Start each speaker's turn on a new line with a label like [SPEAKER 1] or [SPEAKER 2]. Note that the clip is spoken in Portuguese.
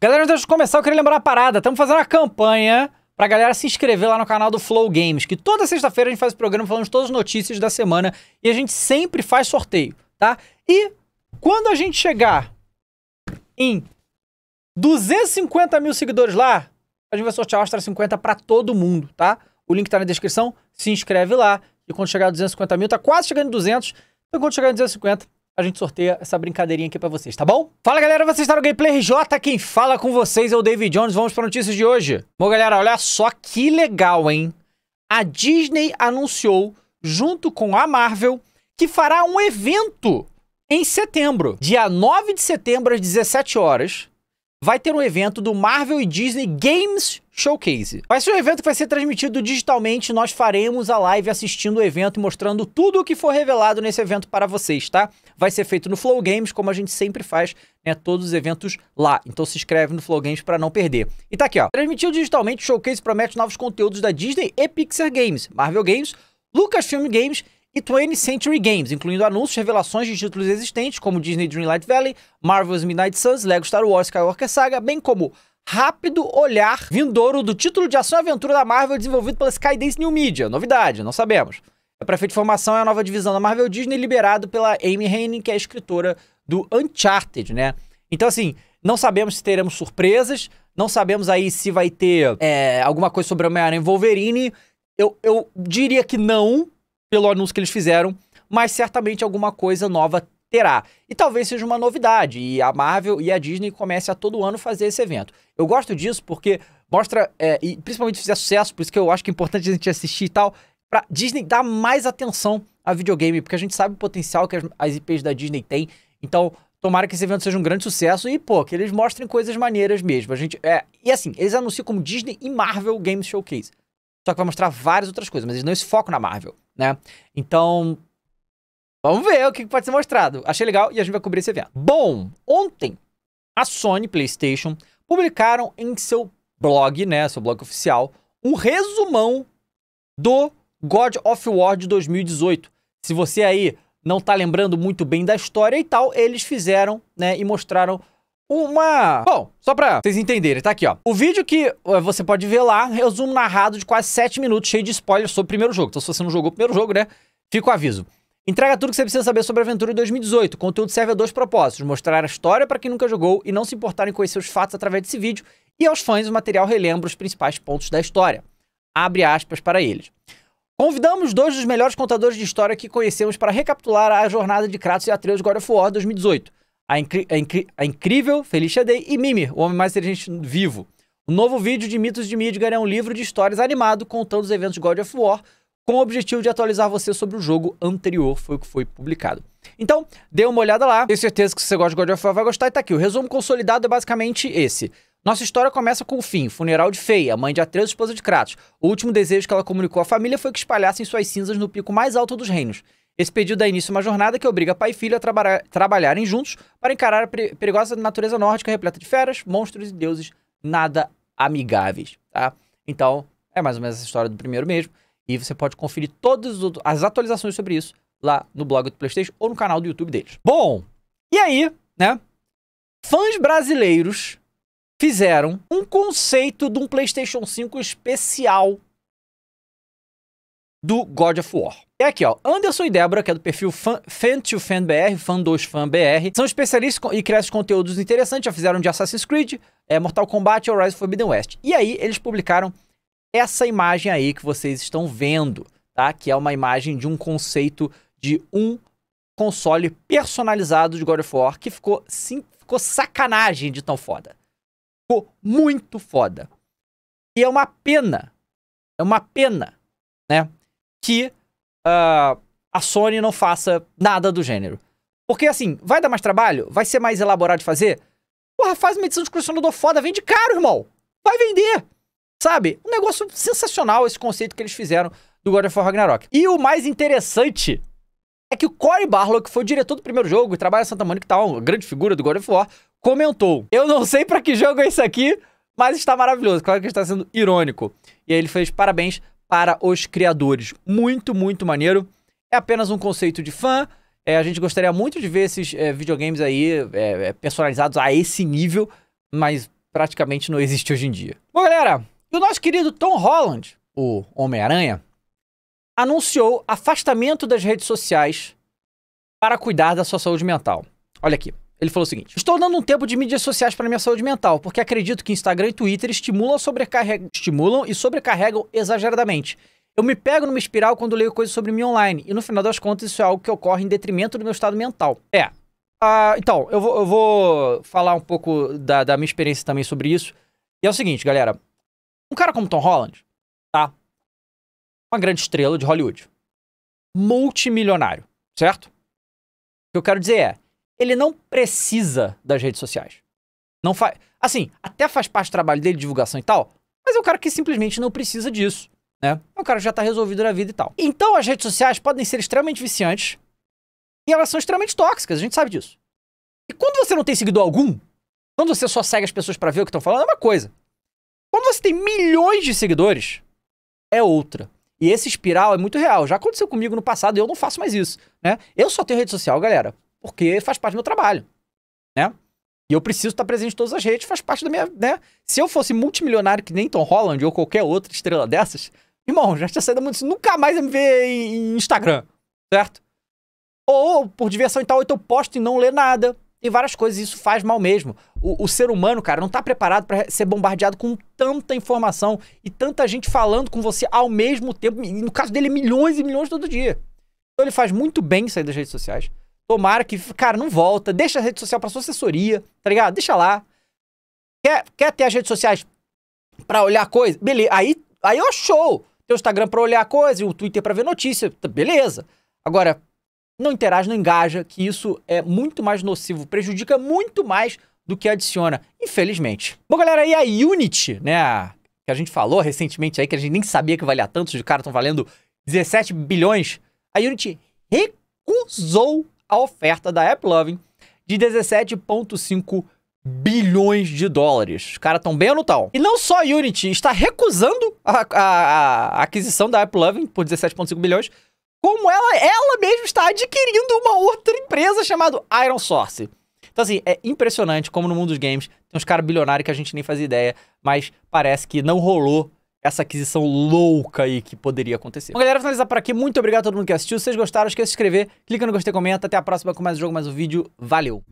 [SPEAKER 1] Galera, antes de começar, eu queria lembrar uma parada. Estamos fazendo uma campanha pra galera se inscrever lá no canal do Flow Games, que toda sexta-feira a gente faz o programa falando de todas as notícias da semana e a gente sempre faz sorteio, tá? E quando a gente chegar em 250 mil seguidores lá, a gente vai sortear o Astra 50 para todo mundo, tá? O link tá na descrição, se inscreve lá. E quando chegar a 250 mil, tá quase chegando em 200. Então quando chegar em 250, a gente sorteia essa brincadeirinha aqui pra vocês, tá bom? Fala galera, vocês estão tá no Gameplay RJ, quem fala com vocês é o David Jones, vamos pra notícias de hoje. Bom galera, olha só que legal, hein? A Disney anunciou, junto com a Marvel, que fará um evento em setembro. Dia 9 de setembro, às 17 horas, vai ter um evento do Marvel e Disney Games Showcase. Vai ser um evento que vai ser transmitido digitalmente. Nós faremos a live assistindo o evento e mostrando tudo o que for revelado nesse evento para vocês, tá? vai ser feito no Flow Games, como a gente sempre faz, né, todos os eventos lá. Então se inscreve no Flow Games para não perder. E tá aqui, ó. Transmitido digitalmente, o Showcase promete novos conteúdos da Disney e Pixar Games, Marvel Games, Lucasfilm Games e 20th Century Games, incluindo anúncios, revelações de títulos existentes como Disney Dreamlight Valley, Marvel's Midnight Suns, Lego Star Wars Skywalker Saga, bem como rápido olhar vindouro do título de ação e aventura da Marvel desenvolvido pela Skydance New Media. Novidade, não sabemos. A Prefeito de Formação é a nova divisão da Marvel Disney, liberado pela Amy Hennig, que é a escritora do Uncharted, né? Então, assim, não sabemos se teremos surpresas, não sabemos aí se vai ter é, alguma coisa sobre Homem-Aranha e Wolverine. Eu, eu diria que não, pelo anúncio que eles fizeram, mas certamente alguma coisa nova terá. E talvez seja uma novidade, e a Marvel e a Disney comecem a todo ano fazer esse evento. Eu gosto disso porque mostra, é, e principalmente se fizer sucesso, por isso que eu acho que é importante a gente assistir e tal, pra Disney dar mais atenção a videogame, porque a gente sabe o potencial que as, as IPs da Disney têm. Então, tomara que esse evento seja um grande sucesso e, pô, que eles mostrem coisas maneiras mesmo. A gente, é, e assim, eles anunciam como Disney e Marvel Games Showcase. Só que vai mostrar várias outras coisas, mas eles não se focam na Marvel, né? Então, Vamos ver o que pode ser mostrado. Achei legal e a gente vai cobrir esse evento. Bom, ontem a Sony PlayStation publicaram em seu blog, né, seu blog oficial, um resumão do God of War de 2018. Se você aí não tá lembrando muito bem da história e tal, eles fizeram, né, e mostraram uma... Bom, só pra vocês entenderem, tá aqui, ó. O vídeo que eh, você pode ver lá, resumo narrado de quase 7 minutos, cheio de spoilers sobre o primeiro jogo. Então se você não jogou o primeiro jogo, né, fica o aviso. Entrega tudo que você precisa saber sobre a aventura de 2018. O conteúdo serve a dois propósitos: mostrar a história para quem nunca jogou e não se importar em conhecer os fatos através desse vídeo, e aos fãs o material relembra os principais pontos da história. Abre aspas para eles. Convidamos dois dos melhores contadores de história que conhecemos para recapitular a jornada de Kratos e Atreus God of War 2018. A, incri a, incri a incrível Felicia Day e Mimir, o homem mais inteligente vivo. O novo vídeo de Mitos de Midgar é um livro de histórias animado contando os eventos de God of War, com o objetivo de atualizar você sobre o jogo anterior, foi o que foi publicado. Então, dê uma olhada lá, tenho certeza que se você gosta de God of War vai gostar, e tá aqui. O resumo consolidado é basicamente esse. Nossa história começa com o fim, funeral de Feia, mãe de Atreus, esposa de Kratos. O último desejo que ela comunicou à família foi que espalhassem suas cinzas no pico mais alto dos reinos. Esse pedido dá início a uma jornada que obriga pai e filho a traba trabalharem juntos para encarar a perigosa natureza nórdica repleta de feras, monstros e deuses nada amigáveis, tá? Então, é mais ou menos essa história do primeiro mesmo. E você pode conferir todas as atualizações sobre isso lá no blog do PlayStation ou no canal do YouTube deles. Bom, e aí, né? Fãs brasileiros fizeram um conceito de um PlayStation 5 especial do God of War. É aqui, ó. Anderson e Débora, que é do perfil fan, fan fan 2 fanbr são especialistas e criam conteúdos interessantes, já fizeram de Assassin's Creed, é, Mortal Kombat e Horizon Forbidden West. E aí eles publicaram essa imagem aí que vocês estão vendo, tá? Que é uma imagem de um conceito de um console personalizado de God of War que ficou, sim, ficou sacanagem de tão foda ficou muito foda. E é uma pena, é uma pena, né? Que uh, a Sony não faça nada do gênero. Porque assim, vai dar mais trabalho? Vai ser mais elaborado de fazer? Porra, faz uma edição de colecionador foda, vende caro, irmão! Vai vender! Sabe? Um negócio sensacional esse conceito que eles fizeram do God of War Ragnarok. E o mais interessante é que o Corey Barlow, que foi o diretor do primeiro jogo e trabalha em Santa Mônica e tal, uma grande figura do God of War, comentou: Eu não sei para que jogo é isso aqui, mas está maravilhoso. Claro que está sendo irônico. E aí ele fez parabéns para os criadores. Muito, muito maneiro. É apenas um conceito de fã. É, a gente gostaria muito de ver esses é, videogames aí é, é personalizados a esse nível, mas praticamente não existe hoje em dia. Bom, galera, o nosso querido Tom Holland, o Homem-Aranha, anunciou afastamento das redes sociais para cuidar da sua saúde mental. Olha aqui. Ele falou o seguinte: Estou dando um tempo de mídias sociais para minha saúde mental, porque acredito que Instagram e Twitter estimulam, estimulam e sobrecarregam exageradamente. Eu me pego numa espiral quando leio coisas sobre mim online, e no final das contas isso é algo que ocorre em detrimento do meu estado mental. É. Ah, então, eu vou, eu vou, falar um pouco da, da minha experiência também sobre isso. E é o seguinte, galera. Um cara como Tom Holland, tá? Uma grande estrela de Hollywood. Multimilionário, certo? O que eu quero dizer é ele não precisa das redes sociais. Não faz. Assim, até faz parte do trabalho dele, divulgação e tal, mas é um cara que simplesmente não precisa disso. Né? É um cara que já está resolvido na vida e tal. Então as redes sociais podem ser extremamente viciantes e elas são extremamente tóxicas, a gente sabe disso. E quando você não tem seguidor algum, quando você só segue as pessoas para ver o que estão falando, é uma coisa. Quando você tem milhões de seguidores, é outra. E esse espiral é muito real. Já aconteceu comigo no passado e eu não faço mais isso, né? Eu só tenho rede social, galera porque faz parte do meu trabalho, né? E eu preciso estar presente em todas as redes, faz parte da minha, né? Se eu fosse multimilionário que nem Tom Holland ou qualquer outra estrela dessas, irmão, já tinha saído muito, nunca mais ia me ver em, Instagram, certo? Ou por diversão e tal, então eu posto e não lê nada. E várias coisas, isso faz mal mesmo. O, o ser humano, cara, não tá preparado para ser bombardeado com tanta informação e tanta gente falando com você ao mesmo tempo. E no caso dele, milhões e milhões todo dia. Então ele faz muito bem sair das redes sociais. Tomara que, cara, não volta. Deixa a rede social pra sua assessoria, tá ligado? Deixa lá. Quer, quer ter as redes sociais pra olhar coisa? Beleza. Aí, aí eu show. Teu Instagram pra olhar coisa e o Twitter pra ver notícia. Tá, beleza. Agora, não interage, não engaja, que isso é muito mais nocivo, prejudica muito mais do que adiciona, infelizmente. Bom, galera, aí a Unity, né? que a gente falou recentemente aí, que a gente nem sabia que valia tanto, os caras estão valendo 17 bilhões. A Unity recusou a oferta da Loving de 17,5 bilhões de dólares. Os caras estão bem no tal. E não só a Unity está recusando a, a, a aquisição da Loving por 17,5 bilhões, como ela, ela mesma está adquirindo uma outra empresa chamada Iron Source. Então, assim, é impressionante como no mundo dos games tem uns caras bilionários que a gente nem faz ideia, mas parece que não rolou essa aquisição louca aí que poderia acontecer. Bom, galera, finalizar por aqui. Muito obrigado a todo mundo que assistiu. Se vocês gostaram, esqueça de se inscrever, clica no gostei, comenta. Até a próxima com mais um jogo, mais um vídeo. Valeu!